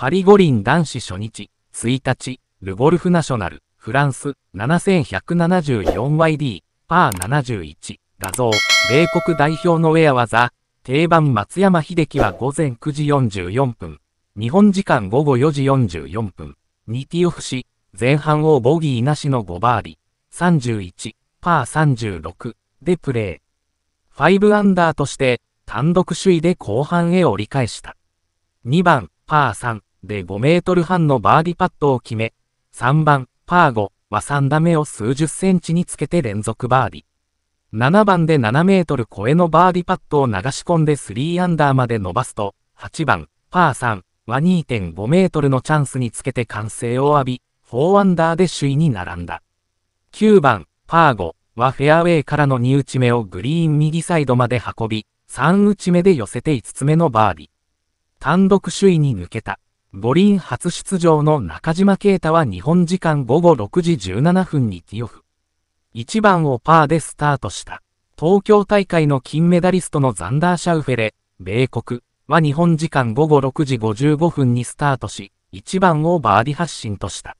パリ五輪男子初日、1日、ルゴルフナショナル、フランス、7174YD、パー71、画像、米国代表のウェア技、定番松山秀樹は午前9時44分、日本時間午後4時44分、2ティオフし、前半をボギーなしの5バーディ、31、パー36でプレー。5アンダーとして単独首位で後半へ折り返した。2番、パー3、で5メートル半のバーディパットを決め、3番、パー5は3打目を数十センチにつけて連続バーディ。7番で7メートル超えのバーディパットを流し込んで3アンダーまで伸ばすと、8番、パー3は2.5メートルのチャンスにつけて歓声を浴び、4アンダーで首位に並んだ。9番、パー5はフェアウェイからの2打ち目をグリーン右サイドまで運び、3打ち目で寄せて5つ目のバーディ。単独首位に抜けた。五輪初出場の中島啓太は日本時間午後6時17分にティオフ。1番をパーでスタートした。東京大会の金メダリストのザンダー・シャウフェレ、米国は日本時間午後6時55分にスタートし、1番をバーディ発進とした。